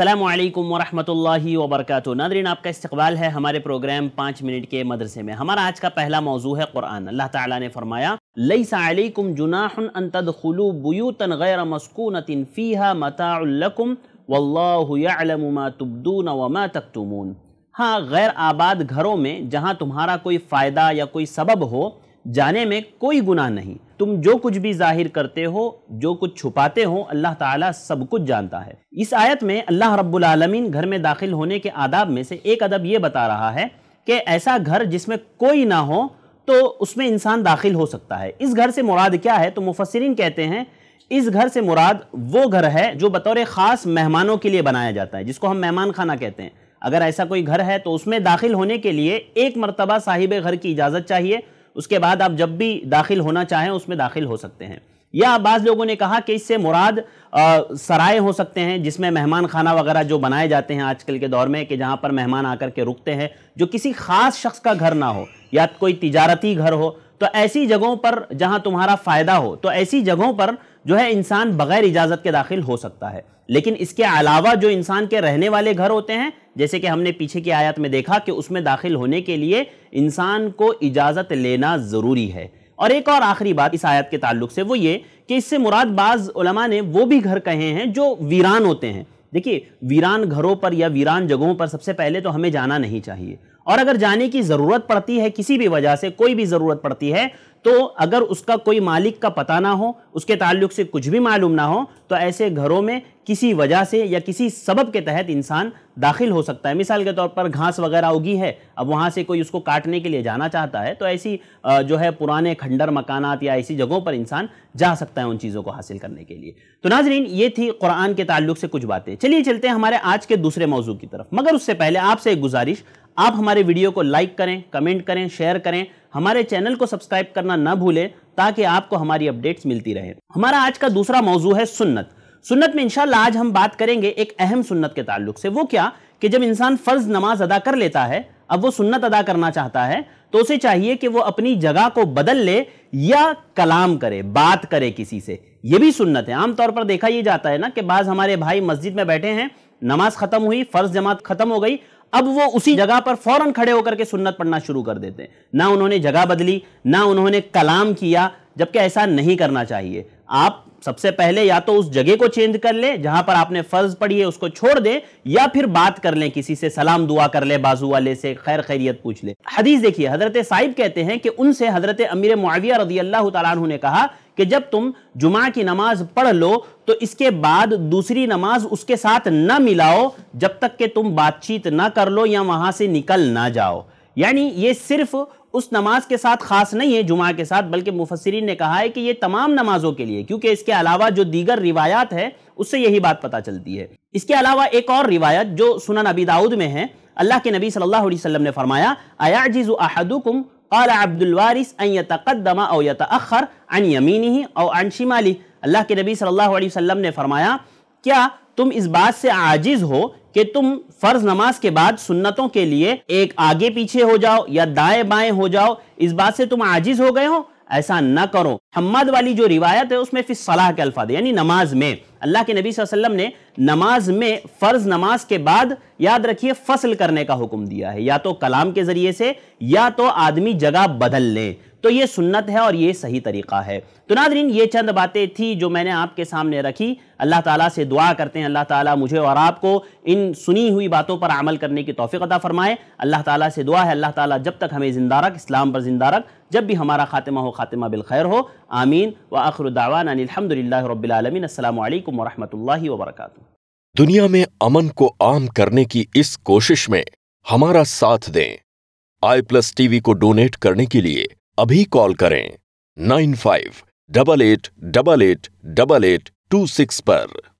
अल्लाम वरम् वबरक नादरीन आपका इस्तबाल है हमारे प्रोग्राम पाँच मिनट के मदरसे में हमारा आज का पहला मौजू है कुरान अल्लाह ताला ने फरमाया लई साकुम जुनाहतखलू बुतन गैर मस्कून फ़ीहा मताकुम वल्लमा तब्दून वमा तकतमून हाँ गैर आबाद घरों में जहाँ तुम्हारा कोई फ़ायदा या कोई सबब हो जाने में कोई गुनाह नहीं तुम जो कुछ भी जाहिर करते हो जो कुछ छुपाते हो अल्लाह ताला सब कुछ जानता है इस आयत में अल्लाह रब्बुल आलमीन घर में दाखिल होने के आदाब में से एक अदब ये बता रहा है कि ऐसा घर जिसमें कोई ना हो तो उसमें इंसान दाखिल हो सकता है इस घर से मुराद क्या है तो मुफसरिन कहते हैं इस घर से मुराद वो घर है जो बतौर ख़ास मेहमानों के लिए बनाया जाता है जिसको हम मेहमान खाना कहते हैं अगर ऐसा कोई घर है तो उसमें दाखिल होने के लिए एक मरतबा साहिब घर की इजाज़त चाहिए उसके बाद आप जब भी दाखिल होना चाहें उसमें दाखिल हो सकते हैं या बाज़ लोगों ने कहा कि इससे मुराद सराय हो सकते हैं जिसमें मेहमान खाना वगैरह जो बनाए जाते हैं आजकल के दौर में कि जहाँ पर मेहमान आकर के रुकते हैं जो किसी ख़ास शख्स का घर ना हो या कोई तिजारती घर हो तो ऐसी जगहों पर जहाँ तुम्हारा फ़ायदा हो तो ऐसी जगहों पर जो है इंसान बगैर इजाज़त के दाखिल हो सकता है लेकिन इसके अलावा जो इंसान के रहने वाले घर होते हैं जैसे कि हमने पीछे की आयत में देखा कि उसमें दाखिल होने के लिए इंसान को इजाज़त लेना ज़रूरी है और एक और आखिरी बात इस आयत के ताल्लुक से वो ये कि इससे मुराद बाज़ ने वो भी घर कहे हैं जो वीरान होते हैं देखिए वीरान घरों पर या वीरान जगहों पर सबसे पहले तो हमें जाना नहीं चाहिए और अगर जाने की ज़रूरत पड़ती है किसी भी वजह से कोई भी ज़रूरत पड़ती है तो अगर उसका कोई मालिक का पता ना हो उसके ताल्लुक से कुछ भी मालूम ना हो तो ऐसे घरों में किसी वजह से या किसी सबब के तहत इंसान दाखिल हो सकता है मिसाल के तौर पर घास वगैरह उगी है अब वहाँ से कोई उसको काटने के लिए जाना चाहता है तो ऐसी जो है पुराने खंडर मकानात या ऐसी जगहों पर इंसान जा सकता है उन चीज़ों को हासिल करने के लिए तो नाजरीन ये थी कुरान के ताल्लुक से कुछ बातें चलिए चलते हैं हमारे आज के दूसरे मौजू की तरफ मगर उससे पहले आपसे एक गुजारिश आप हमारे वीडियो को लाइक करें कमेंट करें शेयर करें हमारे चैनल को सब्सक्राइब करना ना भूलें ताकि आपको हमारी अपडेट्स मिलती रहे हमारा आज का दूसरा मौजू है सुन्नत सुन्नत में इंशाल्लाह आज हम बात करेंगे एक अहम सुन्नत के ताल्लुक से वो क्या कि जब इंसान फ़र्ज़ नमाज अदा कर लेता है अब वो सुन्नत अदा करना चाहता है तो उसे चाहिए कि वो अपनी जगह को बदल ले या कलाम करे बात करे किसी से ये भी सुन्नत है आमतौर पर देखा ये जाता है ना कि बाज़ हमारे भाई मस्जिद में बैठे हैं नमाज ख़त्म हुई फ़र्ज़ जमात ख़त्म हो गई अब वो उसी जगह पर फौरन खड़े होकर के सुन्नत पढ़ना शुरू कर देते हैं ना उन्होंने जगह बदली ना उन्होंने कलाम किया जबकि ऐसा नहीं करना चाहिए आप सबसे पहले या तो उस जगह को चेंज कर लें जहां पर आपने फर्ज पढ़ी है उसको छोड़ दें या फिर बात कर लें किसी से सलाम दुआ कर लें बाजू वाले से खैर खैरियत पूछ लें हदीस देखिए हजरत साहिब कहते हैं कि उनसे हजरत अमीर मुआविया रजी अल्लाह तला ने कहा कि जब तुम जुमा की नमाज पढ़ लो तो इसके बाद दूसरी नमाज उसके साथ न मिलाओ जब तक कि तुम बातचीत ना कर लो या वहाँ से निकल ना जाओ यानी ये सिर्फ उस नमाज के साथ ख़ास नहीं है जुमा के साथ बल्कि मुफसरीन ने कहा है कि ये तमाम नमाजों के लिए क्योंकि इसके अलावा जो दीगर रिवायात है उससे यही बात पता चलती है इसके अलावा एक और रिवायत जो सुनन अबी दाऊद में है अल्लाह के नबी सल्लल्लाहु अलैहि वसल्लम ने फरमाया अयाजिज़ अहदुकुम क़ाल अब्दुलवारिस तक़दमा अव यतर अन यमीनी और अन शिमाली अल्लाह के नबी सल्लल्लाहु अलैहि वसल्लम ने फरमाया क्या तुम इस बात से आजिज हो कि तुम फ़र्ज़ नमाज के बाद सुन्नतों के लिए एक आगे पीछे हो जाओ या दाएं बाएं हो जाओ इस बात से तुम आजिज हो गए हो ऐसा न करो हम्मद वाली जो रिवायत है उसमें फिर सलाह के अल्फाज यानी नमाज में अल्लाह के नबी वसल्लम ने नमाज में फ़र्ज़ नमाज के बाद याद रखिए फसल करने का हुक्म दिया है या तो कलाम के ज़रिए से या तो आदमी जगह बदल लें तो ये सुन्नत है और ये सही तरीका है तो नादरीन ये चंद बातें थी जो मैंने आपके सामने रखी अल्लाह ताला से दुआ करते हैं अल्लाह ताला मुझे और आपको इन सुनी हुई बातों पर अमल करने की तोफ़ी अदा फ़रमाए अल्लाह ताला से दुआ है अल्लाह ताला जब तक हमें ज़िंदा रख इस्लाम पर ज़िंदा रख जब भी हमारा खातिमा हो खातिमा बिलखैर हो आमीन व आखिर दावान अलहमदिल्ला रबालमीन अल्लाम वरहमल वर्क दुनिया में अमन को आम करने की इस कोशिश में हमारा साथ दें आई प्लस टीवी को डोनेट करने के लिए अभी कॉल करें nine five double eight double eight double eight two six पर